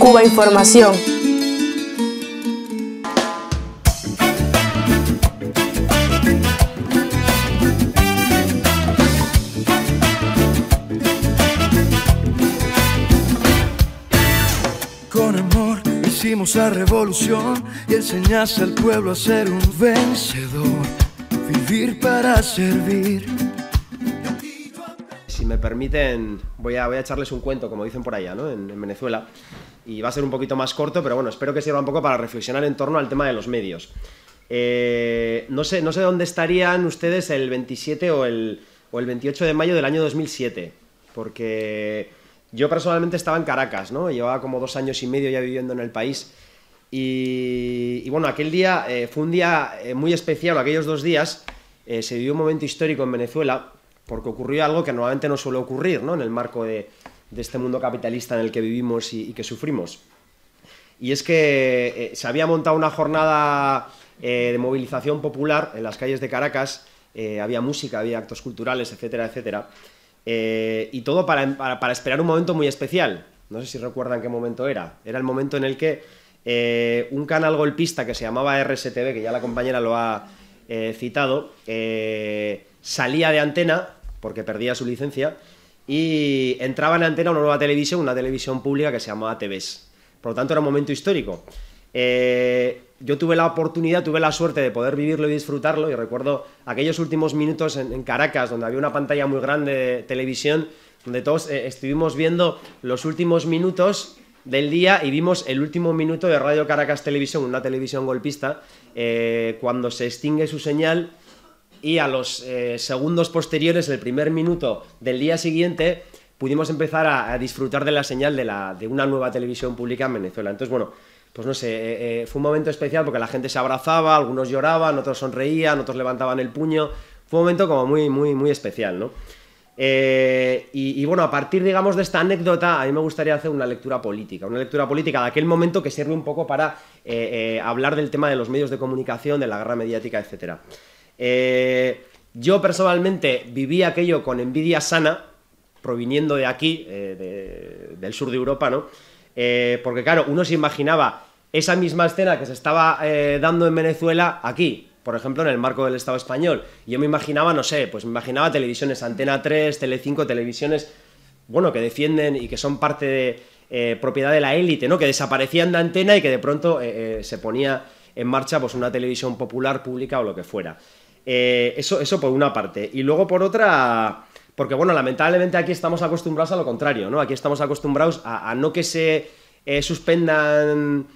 Cuba Información. Con amor hicimos la revolución y enseñaste al pueblo a ser un vencedor, vivir para servir. Si me permiten, voy a, voy a echarles un cuento, como dicen por allá, ¿no? en Venezuela y va a ser un poquito más corto, pero bueno, espero que sirva un poco para reflexionar en torno al tema de los medios. Eh, no, sé, no sé dónde estarían ustedes el 27 o el, 28 de mayo del año 2007, porque yo personalmente estaba en Caracas, ¿no? Llevaba como dos años y medio ya viviendo en el país. Y, bueno, aquel día eh, fue un día eh, muy especial, aquellos dos días se vivió un momento histórico en Venezuela, porque ocurrió algo que normalmente no suele ocurrir, ¿no? En el marco de, de este mundo capitalista en el que vivimos y, que sufrimos. Y es que eh, se había montado una jornada eh, de movilización popular en las calles de Caracas, eh, había música, había actos culturales, etcétera, etcétera, y todo para, para, esperar un momento muy especial. No sé si recuerdan qué momento era. Era el momento en el que un canal golpista que se llamaba RSTV, que ya la compañera lo ha citado, salía de antena, porque perdía su licencia, y entraba en antena una nueva televisión, una televisión pública que se llamaba TVS. Por lo tanto, era un momento histórico. Eh, yo tuve la oportunidad, tuve la suerte de poder vivirlo y disfrutarlo. Y recuerdo aquellos últimos minutos en, Caracas, donde había una pantalla muy grande de televisión, donde todos eh, estuvimos viendo los últimos minutos del día y vimos el último minuto de Radio Caracas Televisión, una televisión golpista, eh, cuando se extingue su señal y a los eh, segundos posteriores, el primer minuto del día siguiente, pudimos empezar a, disfrutar de la señal de, una nueva televisión pública en Venezuela. Entonces, bueno, pues no sé, eh, eh, fue un momento especial porque la gente se abrazaba, algunos lloraban, otros sonreían, otros levantaban el puño. Fue un momento como muy, muy, muy especial, ¿no? y, y, bueno, a partir, digamos, de esta anécdota, a mí me gustaría hacer una lectura política, una lectura política de aquel momento que sirve un poco para hablar del tema de los medios de comunicación, de la guerra mediática, etcétera. Eh, yo personalmente viví aquello con envidia sana, proviniendo de aquí, eh, del sur de Europa, ¿no? Eh, porque claro, uno se imaginaba esa misma escena que se estaba eh, dando en Venezuela aquí, por ejemplo, en el marco del Estado español. Yo me imaginaba, no sé, pues me imaginaba televisiones Antena 3, Tele 5, televisiones, bueno, que defienden y que son parte de propiedad de la élite, ¿no? Que desaparecían de antena y que de pronto se ponía en marcha pues una televisión popular, pública o lo que fuera. Eh, eso, eso por una parte. Y luego por otra, porque bueno, lamentablemente aquí estamos acostumbrados a lo contrario, ¿no? Aquí estamos acostumbrados a, no que se eh, suspendan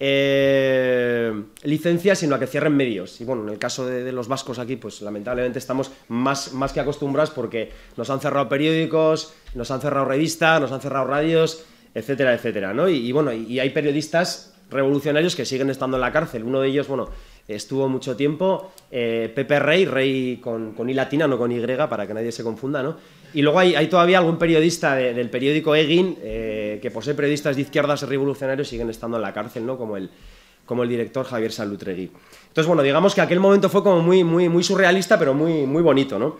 eh, licencias, sino a que cierren medios. Y bueno, en el caso de, los vascos aquí, pues lamentablemente estamos más, que acostumbrados porque nos han cerrado periódicos, nos han cerrado revistas, nos han cerrado radios, etcétera, etcétera, ¿no? Y, bueno, y hay periodistas revolucionarios que siguen estando en la cárcel. Uno de ellos, bueno, estuvo mucho tiempo. Eh, Pepe Rey, Rey con, con, I latina, no con Y, para que nadie se confunda, ¿no? Y luego hay, todavía algún periodista del periódico Egin, eh, que posee periodistas de izquierdas revolucionarios siguen estando en la cárcel, ¿no? Como el, como el director Javier Salutregui. Entonces, bueno, digamos que aquel momento fue como muy, muy, muy surrealista, pero muy, muy bonito, ¿no?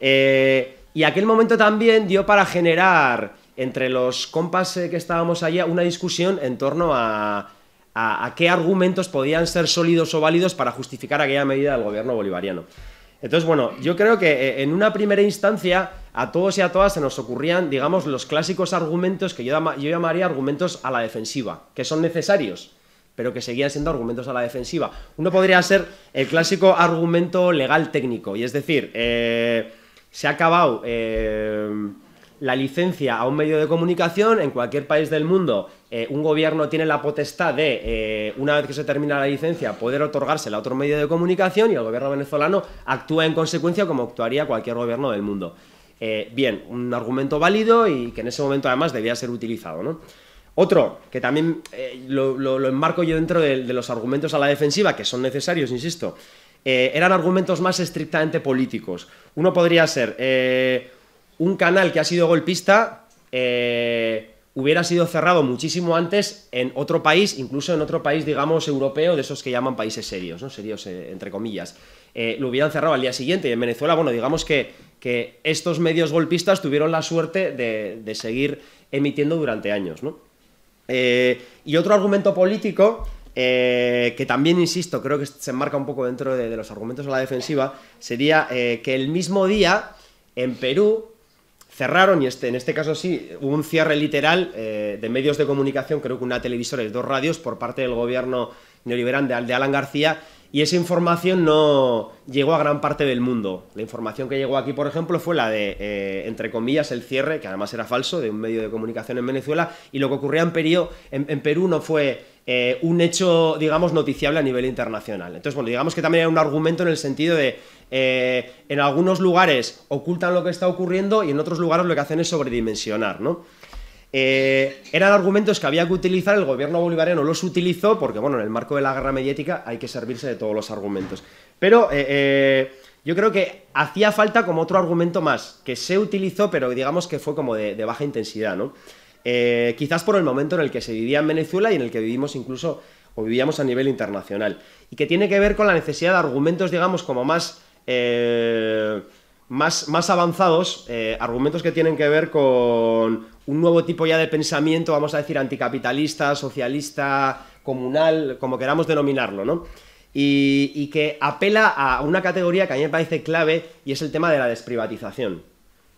Eh, y aquel momento también dio para generar entre los compas que estábamos allá una discusión en torno a a, qué argumentos podían ser sólidos o válidos para justificar aquella medida del gobierno bolivariano. Entonces, bueno, yo creo que eh, en una primera instancia a todos y a todas se nos ocurrían, digamos, los clásicos argumentos que yo, yo llamaría argumentos a la defensiva, que son necesarios, pero que seguían siendo argumentos a la defensiva. Uno podría ser el clásico argumento legal técnico, y es decir, eh, se ha acabado... Eh, la licencia a un medio de comunicación en cualquier país del mundo. Eh, un gobierno tiene la potestad de, eh, una vez que se termina la licencia, poder otorgársela a otro medio de comunicación y el gobierno venezolano actúa en consecuencia como actuaría cualquier gobierno del mundo. Eh, bien, un argumento válido y que en ese momento además debía ser utilizado. Otro, que también lo, enmarco yo dentro de, de, los argumentos a la defensiva, que son necesarios, insisto, eran argumentos más estrictamente políticos. Uno podría ser un canal que ha sido golpista eh, hubiera sido cerrado muchísimo antes en otro país, incluso en otro país, digamos, europeo, de esos que llaman países serios, ¿no? Serios, eh, entre comillas. Eh, lo hubieran cerrado al día siguiente. Y en Venezuela, bueno, digamos que, que estos medios golpistas tuvieron la suerte de, seguir emitiendo durante años, ¿no? y otro argumento político que también, insisto, creo que se enmarca un poco dentro de, los argumentos a la defensiva, sería que el mismo día, en Perú, cerraron, y este, en este caso sí, hubo un cierre literal eh, de medios de comunicación, creo que una televisora y dos radios, por parte del gobierno neoliberal de, de Alan García, y esa información no llegó a gran parte del mundo. La información que llegó aquí, por ejemplo, fue la de, eh, entre comillas, el cierre, que además era falso, de un medio de comunicación en Venezuela, y lo que ocurría en, en Perú no fue eh, un hecho, digamos, noticiable a nivel internacional. Entonces, bueno, digamos que también hay un argumento en el sentido de eh, en algunos lugares ocultan lo que está ocurriendo y en otros lugares lo que hacen es sobredimensionar, ¿no? Eh, eran argumentos que había que utilizar, el gobierno bolivariano los utilizó, porque bueno, en el marco de la guerra mediática hay que servirse de todos los argumentos. Pero yo creo que hacía falta como otro argumento más, que se utilizó, pero digamos que fue como de, de baja intensidad, ¿no? Eh, quizás por el momento en el que se vivía en Venezuela y en el que vivimos incluso o vivíamos a nivel internacional. Y que tiene que ver con la necesidad de argumentos, digamos, como más. Eh, más, avanzados, eh, argumentos que tienen que ver con un nuevo tipo ya de pensamiento, vamos a decir, anticapitalista, socialista, comunal, como queramos denominarlo, ¿no? y que apela a una categoría que a mí me parece clave y es el tema de la desprivatización.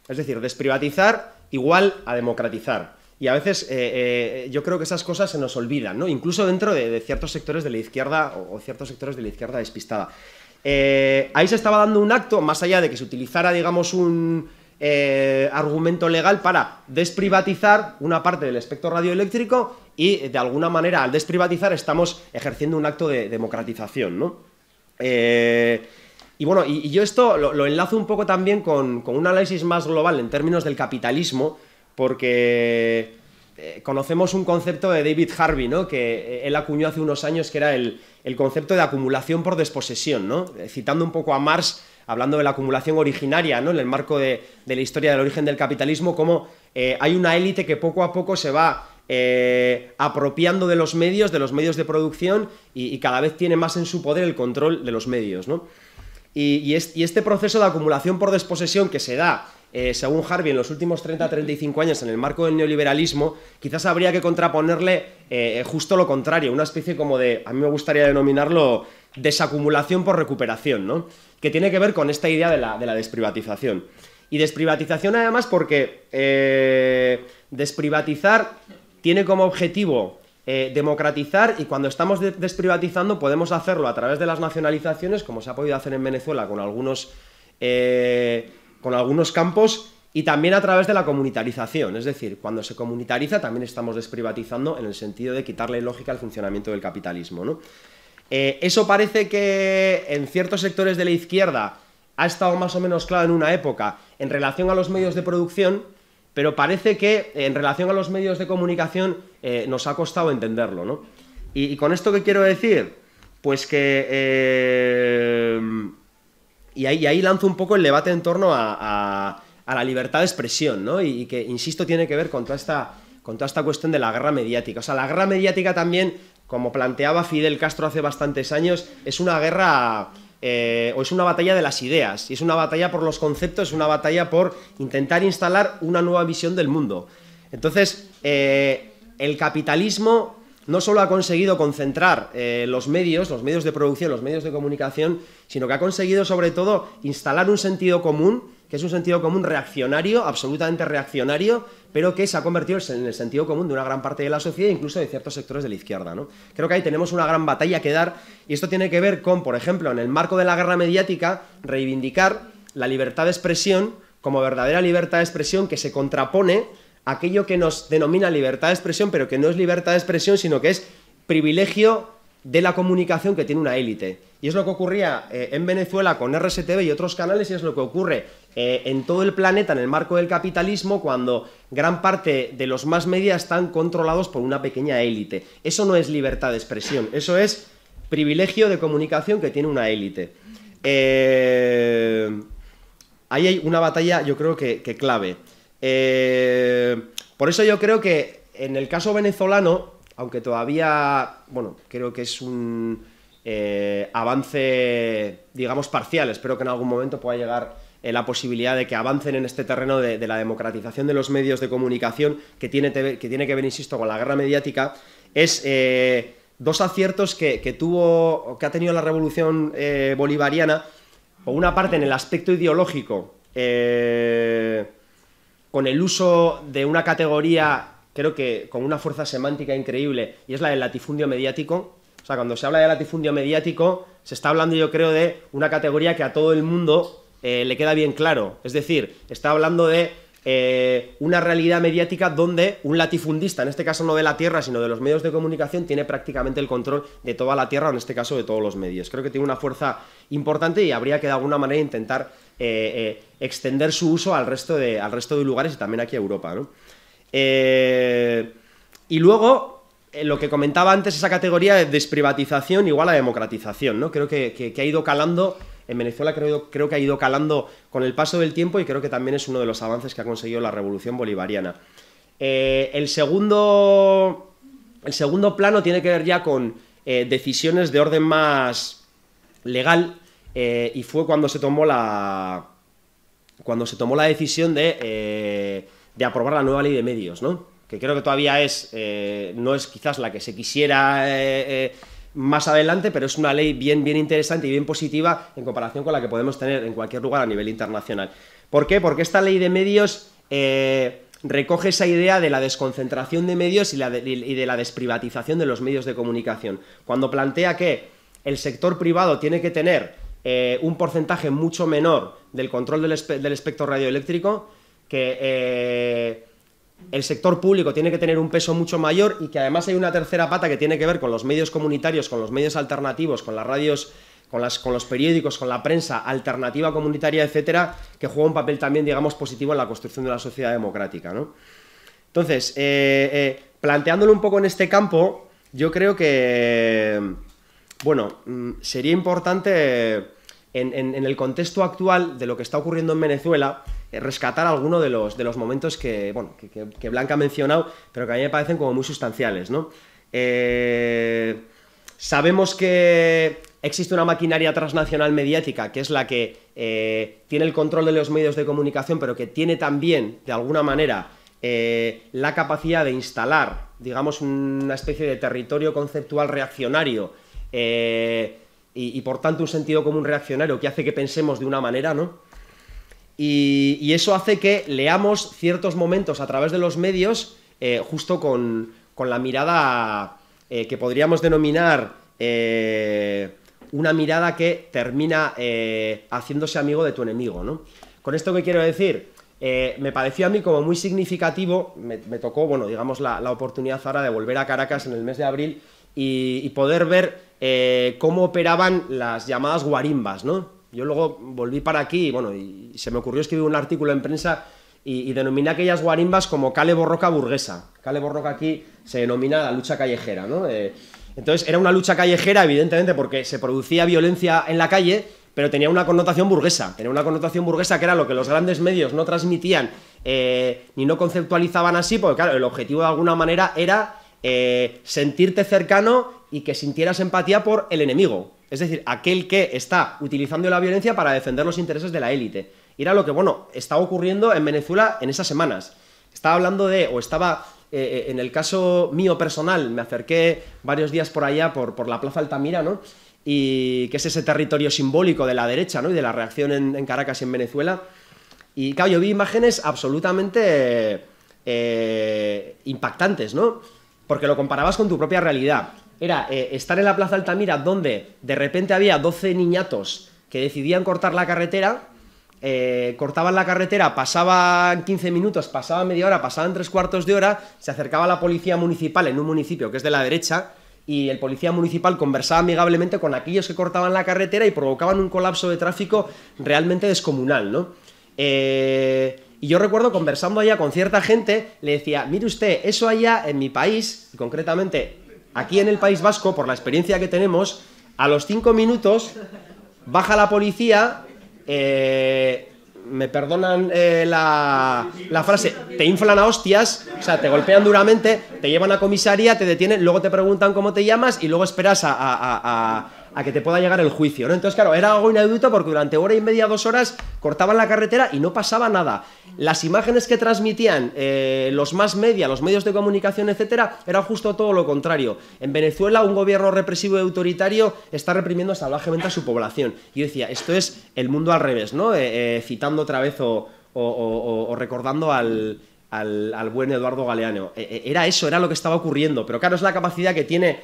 Es decir, desprivatizar igual a democratizar. Y a veces eh, eh, yo creo que esas cosas se nos olvidan, ¿no? Incluso dentro de, ciertos sectores de la izquierda o, ciertos sectores de la izquierda despistada. Eh, ahí se estaba dando un acto, más allá de que se utilizara, digamos, un argumento legal para desprivatizar una parte del espectro radioeléctrico y, de alguna manera, al desprivatizar estamos ejerciendo un acto de democratización, ¿no? y bueno, y, yo esto lo, enlazo un poco también con, con un análisis más global en términos del capitalismo, porque eh, conocemos un concepto de David Harvey, ¿no? que eh, él acuñó hace unos años, que era el, concepto de acumulación por desposesión, ¿no? Eh, citando un poco a Marx, hablando de la acumulación originaria, ¿no? en el marco de, la historia del origen del capitalismo, como hay una élite que poco a poco se va apropiando de los medios, de los medios de producción, y, cada vez tiene más en su poder el control de los medios. ¿no? y este proceso de acumulación por desposesión que se da eh, según Harvey, en los últimos 30-35 años, en el marco del neoliberalismo, quizás habría que contraponerle eh, justo lo contrario, una especie como de, a mí me gustaría denominarlo, desacumulación por recuperación, ¿no? Que tiene que ver con esta idea de la, desprivatización. Y desprivatización además porque eh, desprivatizar tiene como objetivo democratizar y cuando estamos desprivatizando podemos hacerlo a través de las nacionalizaciones, como se ha podido hacer en Venezuela con algunos con algunos campos y también a través de la comunitarización. Es decir, cuando se comunitariza también estamos desprivatizando en el sentido de quitarle lógica al funcionamiento del capitalismo. Eh, eso parece que en ciertos sectores de la izquierda ha estado más o menos claro en una época en relación a los medios de producción, pero parece que en relación a los medios de comunicación eh, nos ha costado entenderlo. ¿no? Y, con esto qué quiero decir, pues que... Eh, y ahí, lanzo un poco el debate en torno a, la libertad de expresión, ¿no? Y, que, insisto, tiene que ver con toda, esta, esta cuestión de la guerra mediática. O sea, la guerra mediática también, como planteaba Fidel Castro hace bastantes años, es una guerra... Eh, o es una batalla de las ideas, y es una batalla por los conceptos, es una batalla por intentar instalar una nueva visión del mundo. Entonces, eh, el capitalismo no solo ha conseguido concentrar eh, los medios, los medios de producción, los medios de comunicación, sino que ha conseguido sobre todo instalar un sentido común, que es un sentido común reaccionario, absolutamente reaccionario, pero que se ha convertido en el sentido común de una gran parte de la sociedad, incluso de ciertos sectores de la izquierda. Creo que ahí tenemos una gran batalla que dar, y esto tiene que ver con, por ejemplo, en el marco de la guerra mediática, reivindicar la libertad de expresión como verdadera libertad de expresión que se contrapone aquello que nos denomina libertad de expresión, pero que no es libertad de expresión, sino que es privilegio de la comunicación que tiene una élite. Y es lo que ocurría eh, en Venezuela con RSTV y otros canales y es lo que ocurre eh, en todo el planeta en el marco del capitalismo cuando gran parte de los más media están controlados por una pequeña élite. Eso no es libertad de expresión, eso es privilegio de comunicación que tiene una élite. Eh, ahí hay una batalla yo creo que, que clave. Eh, por eso yo creo que en el caso venezolano, aunque todavía, bueno, creo que es un eh, avance, digamos, parcial, espero que en algún momento pueda llegar eh, la posibilidad de que avancen en este terreno de, la democratización de los medios de comunicación, que tiene, que, ver, insisto, con la guerra mediática, es dos aciertos que, tuvo, que ha tenido la revolución bolivariana, por una parte en el aspecto ideológico, eh, con el uso de una categoría, creo que con una fuerza semántica increíble, y es la del latifundio mediático. O sea, cuando se habla de latifundio mediático, se está hablando, yo creo, de una categoría que a todo el mundo eh, le queda bien claro. Es decir, está hablando de eh, una realidad mediática donde un latifundista, en este caso no de la tierra, sino de los medios de comunicación, tiene prácticamente el control de toda la tierra, o en este caso de todos los medios. Creo que tiene una fuerza importante y habría que de alguna manera intentar eh, eh, extender su uso al resto, de, resto de lugares y también aquí a Europa. Eh, y luego, lo que comentaba antes, esa categoría de desprivatización igual a democratización. ¿no? Creo que, ha ido calando en Venezuela creo, creo, que ha ido calando con el paso del tiempo y creo que también es uno de los avances que ha conseguido la revolución bolivariana. el, segundo, el, segundo, plano tiene que ver ya con decisiones de orden más legal eh, y fue cuando se tomó la. Cuando se tomó la decisión de, eh, de aprobar la nueva ley de medios, ¿no? Que creo que todavía es. Eh, no es quizás la que se quisiera más adelante, pero es una ley bien, bien interesante y bien positiva en comparación con la que podemos tener en cualquier lugar a nivel internacional. ¿Por qué? Porque esta ley de medios recoge esa idea de la desconcentración de medios y, y de la desprivatización de los medios de comunicación. Cuando plantea que el sector privado tiene que tener eh, un porcentaje mucho menor del control del, espectro radioeléctrico, que eh, el sector público tiene que tener un peso mucho mayor y que además hay una tercera pata que tiene que ver con los medios comunitarios, con los medios alternativos, con las radios con, las, con, los periódicos, con la prensa alternativa comunitaria, etcétera, que juega un papel también, digamos, positivo en la construcción de la sociedad democrática. Entonces, eh, planteándolo un poco en este campo, yo creo que bueno, mm, sería importante eh, en, el contexto actual de lo que está ocurriendo en Venezuela eh, rescatar algunos de los, momentos que, Blanca ha mencionado, pero que a mí me parecen como muy sustanciales, ¿no? Eh, sabemos que existe una maquinaria transnacional mediática que es la que tiene el control de los medios de comunicación, pero que tiene también, de alguna manera, la capacidad de instalar, digamos, una especie de territorio conceptual reaccionario eh, y, por tanto un sentido común reaccionario que hace que pensemos de una manera, ¿no? Y, eso hace que leamos ciertos momentos a través de los medios eh, justo con, la mirada eh, que podríamos denominar una mirada que termina haciéndose amigo de tu enemigo, ¿no? Con esto que quiero decir, me pareció a mí como muy significativo, me, tocó, bueno, digamos, la, oportunidad ahora de volver a Caracas en el mes de abril y poder ver eh, cómo operaban las llamadas guarimbas, ¿no? Yo luego volví para aquí y, bueno, y se me ocurrió escribir un artículo en prensa y, denominé aquellas guarimbas como Cale Borroca burguesa. Cale Borroca aquí se denomina la lucha callejera, ¿no? Eh, entonces era una lucha callejera, evidentemente, porque se producía violencia en la calle, pero tenía una connotación burguesa. Tenía una connotación burguesa que era lo que los grandes medios no transmitían eh, ni no conceptualizaban así, porque claro, el objetivo de alguna manera era eh, sentirte cercano y que sintieras empatía por el enemigo. Es decir, aquel que está utilizando la violencia para defender los intereses de la élite. Y era lo que, bueno, estaba ocurriendo en Venezuela en esas semanas. Estaba hablando de, o estaba, eh, eh, en el caso mío personal, me acerqué varios días por allá, por, por la Plaza Altamira, ¿no? y que es ese territorio simbólico de la derecha ¿no? y de la reacción en, Caracas y en Venezuela. Y claro, yo vi imágenes absolutamente impactantes, ¿no? porque lo comparabas con tu propia realidad. Era eh, estar en la Plaza Altamira donde de repente había 12 niñatos que decidían cortar la carretera, eh, cortaban la carretera, pasaban 15 minutos, pasaban media hora, pasaban tres cuartos de hora, se acercaba la policía municipal en un municipio que es de la derecha, y el policía municipal conversaba amigablemente con aquellos que cortaban la carretera y provocaban un colapso de tráfico realmente descomunal, ¿no? Eh, y yo recuerdo conversando allá con cierta gente, le decía, mire usted, eso allá en mi país, concretamente aquí en el País Vasco, por la experiencia que tenemos, a los cinco minutos baja la policía, eh, me perdonan eh, la, frase, te inflan a hostias, o sea, te golpean duramente, te llevan a comisaría, te detienen, luego te preguntan cómo te llamas y luego esperas a a que te pueda llegar el juicio, ¿no? Entonces, claro, era algo inaudito porque durante hora y media, dos horas, cortaban la carretera y no pasaba nada. Las imágenes que transmitían eh, los más media, los medios de comunicación, etcétera, era justo todo lo contrario. En Venezuela, un gobierno represivo y autoritario está reprimiendo salvajemente a su población. Y yo decía, esto es el mundo al revés, ¿no? Eh, eh, citando otra vez o, recordando al, al, al, buen Eduardo Galeano. era eso, era lo que estaba ocurriendo. Pero claro, es la capacidad que tiene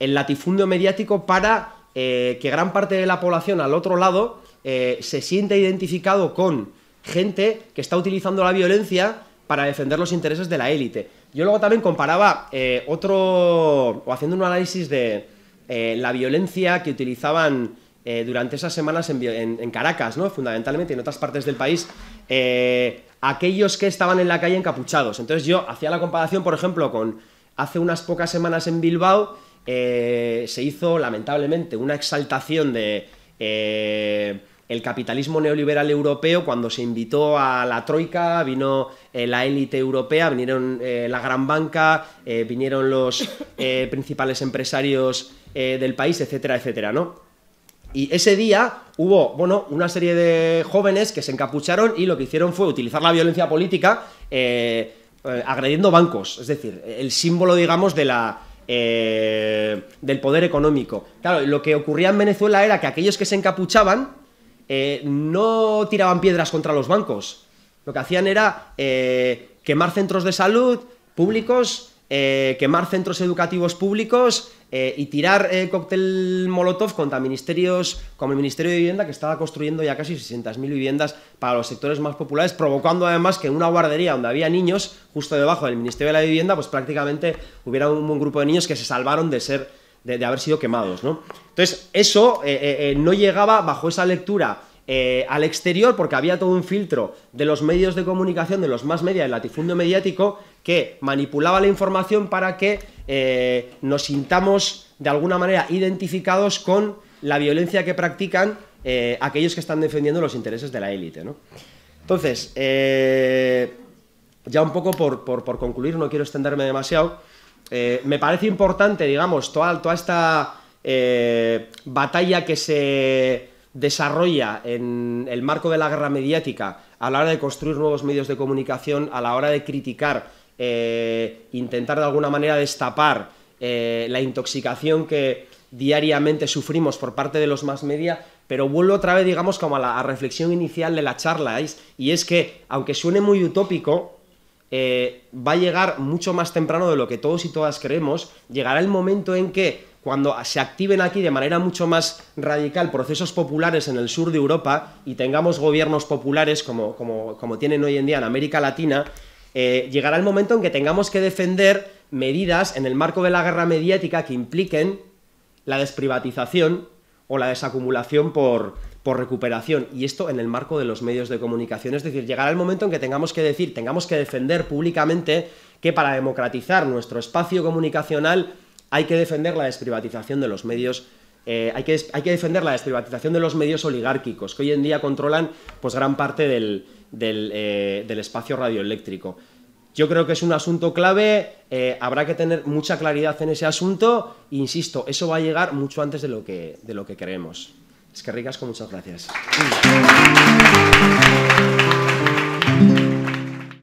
el latifundio mediático para eh, que gran parte de la población al otro lado eh, se sienta identificado con gente que está utilizando la violencia para defender los intereses de la élite. Yo luego también comparaba eh, otro, o haciendo un análisis de la violencia que utilizaban durante esas semanas en, Caracas, ¿no? fundamentalmente en otras partes del país, aquellos que estaban en la calle encapuchados. Entonces yo hacía la comparación, por ejemplo, con hace unas pocas semanas en Bilbao, eh, se hizo lamentablemente una exaltación de eh, el capitalismo neoliberal europeo cuando se invitó a la troika, vino eh, la élite europea, vinieron la gran banca, vinieron los principales empresarios del país, etcétera, etcétera, ¿no? Y ese día hubo, bueno, una serie de jóvenes que se encapucharon y lo que hicieron fue utilizar la violencia política agrediendo bancos. Es decir, el símbolo, digamos, de la, eh, del poder económico. Claro, lo que ocurría en Venezuela era que aquellos que se encapuchaban eh, no tiraban piedras contra los bancos. Lo que hacían era eh, quemar centros de salud públicos, quemar centros educativos públicos, eh, y tirar eh, cóctel Molotov contra ministerios como el Ministerio de Vivienda, que estaba construyendo ya casi 600.000 viviendas para los sectores más populares, provocando además que en una guardería donde había niños, justo debajo del Ministerio de la Vivienda, pues prácticamente hubiera un, grupo de niños que se salvaron de ser de, haber sido quemados, ¿no? Entonces, eso eh, no llegaba bajo esa lectura eh, al exterior, porque había todo un filtro de los medios de comunicación, de los más media, del latifundio mediático, que manipulaba la información para que eh, nos sintamos de alguna manera identificados con la violencia que practican eh, aquellos que están defendiendo los intereses de la élite. ¿no? Entonces, ya un poco por, concluir, no quiero extenderme demasiado, me parece importante, digamos, toda esta batalla que se desarrolla en el marco de la guerra mediática, a la hora de construir nuevos medios de comunicación, a la hora de criticar, eh, intentar de alguna manera destapar eh, la intoxicación que diariamente sufrimos por parte de los más media, pero vuelvo otra vez, digamos, como a la reflexión inicial de la charla, y es que, aunque suene muy utópico, eh, va a llegar mucho más temprano de lo que todos y todas creemos, llegará el momento en que cuando se activen aquí de manera mucho más radical procesos populares en el sur de Europa y tengamos gobiernos populares como, tienen hoy en día en América Latina, eh, llegará el momento en que tengamos que defender medidas en el marco de la guerra mediática que impliquen la desprivatización o la desacumulación por, por recuperación. Y esto en el marco de los medios de comunicación. Es decir, llegará el momento en que tengamos que decir, tengamos que defender públicamente que para democratizar nuestro espacio comunicacional hay que defender la desprivatización de los medios eh, hay, que, hay, que, defender la desprivatización de los medios oligárquicos, que hoy en día controlan pues, gran parte del, eh, espacio radioeléctrico. Yo creo que es un asunto clave, eh, habrá que tener mucha claridad en ese asunto, insisto, eso va a llegar mucho antes de lo que, de lo que creemos. Es que ricasco, muchas gracias.